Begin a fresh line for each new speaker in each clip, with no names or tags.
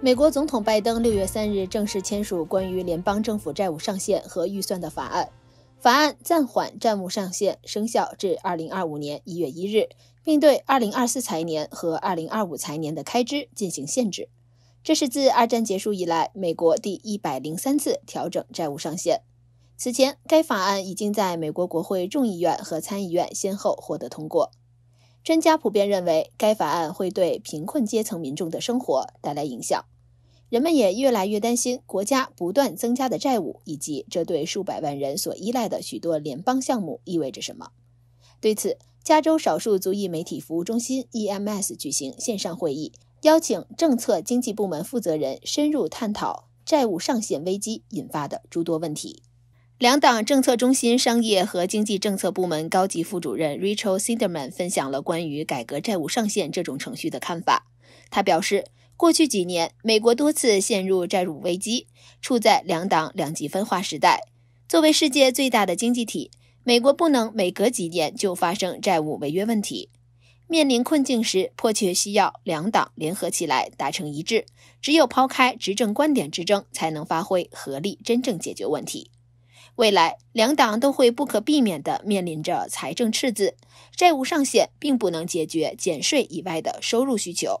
美国总统拜登六月三日正式签署关于联邦政府债务上限和预算的法案。法案暂缓债务上限生效至二零二五年一月一日，并对二零二四财年和二零二五财年的开支进行限制。这是自二战结束以来美国第一百零三次调整债务上限。此前，该法案已经在美国国会众议院和参议院先后获得通过。专家普遍认为，该法案会对贫困阶层民众的生活带来影响。人们也越来越担心国家不断增加的债务，以及这对数百万人所依赖的许多联邦项目意味着什么。对此，加州少数族裔媒体服务中心 （EMS） 举行线上会议，邀请政策经济部门负责人深入探讨债务上限危机引发的诸多问题。两党政策中心商业和经济政策部门高级副主任 Rachel c i d e r m a n 分享了关于改革债务上限这种程序的看法。他表示，过去几年，美国多次陷入债务危机，处在两党两极分化时代。作为世界最大的经济体，美国不能每隔几年就发生债务违约问题。面临困境时，迫切需要两党联合起来达成一致。只有抛开执政观点之争，才能发挥合力，真正解决问题。未来，两党都会不可避免地面临着财政赤字。债务上限并不能解决减税以外的收入需求。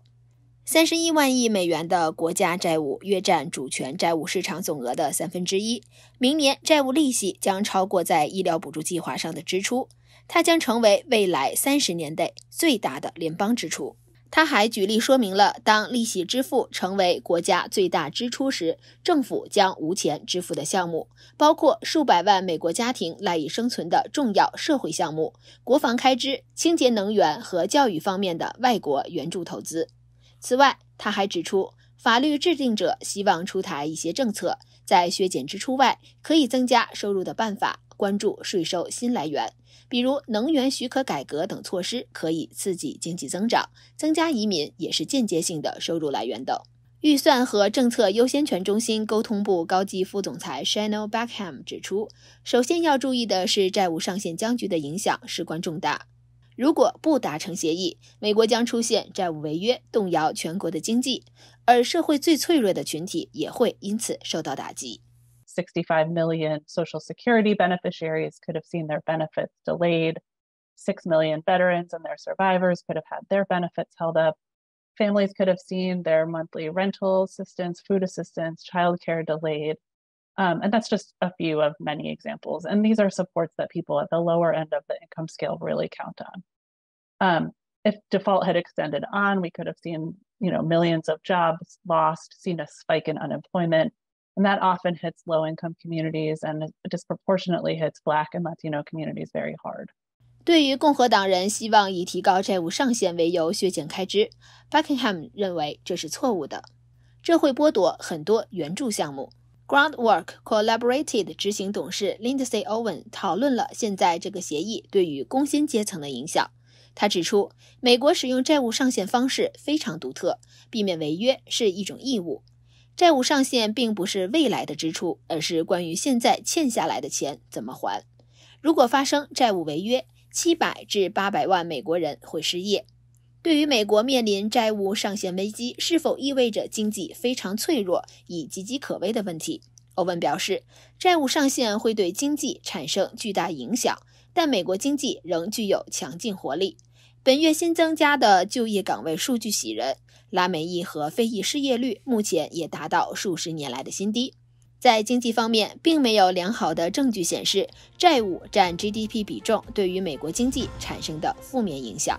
三十一万亿美元的国家债务约占主权债务市场总额的三分之一。明年债务利息将超过在医疗补助计划上的支出，它将成为未来三十年内最大的联邦支出。他还举例说明了，当利息支付成为国家最大支出时，政府将无钱支付的项目，包括数百万美国家庭赖以生存的重要社会项目、国防开支、清洁能源和教育方面的外国援助投资。此外，他还指出，法律制定者希望出台一些政策，在削减支出外可以增加收入的办法。关注税收新来源，比如能源许可改革等措施可以刺激经济增长；增加移民也是间接性的收入来源等。预算和政策优先权中心沟通部高级副总裁 Shannon Beckham 指出，首先要注意的是债务上限僵局的影响事关重大。如果不达成协议，美国将出现债务违约，动摇全国的经济，而社会最脆弱的群体也会因此受到打击。
65 million Social Security beneficiaries could have seen their benefits delayed. 6 million veterans and their survivors could have had their benefits held up. Families could have seen their monthly rental assistance, food assistance, childcare delayed. Um, and that's just a few of many examples. And these are supports that people at the lower end of the income scale really count on. Um, if default had extended on, we could have seen you know millions of jobs lost, seen a spike in unemployment, that often hits lowincome communities and disproportionately hits black and latino communities very hard
对于共和党人希望以提高债务上限为由削减开支 buckingham 认为这是错误的这会剥夺很多援助项目 groundwork collaborated 执行董事 lindsay owen 讨论了现在这个协议对于工薪阶层的影响他指出美国使用债务上限方式非常独特避免违约是一种义务债务上限并不是未来的支出，而是关于现在欠下来的钱怎么还。如果发生债务违约，七百至八百万美国人会失业。对于美国面临债务上限危机，是否意味着经济非常脆弱、已岌岌可危的问题，欧文表示，债务上限会对经济产生巨大影响，但美国经济仍具有强劲活力。本月新增加的就业岗位数据喜人，拉美裔和非裔失业率目前也达到数十年来的新低。在经济方面，并没有良好的证据显示债务占 GDP 比重对于美国经济产生的负面影响。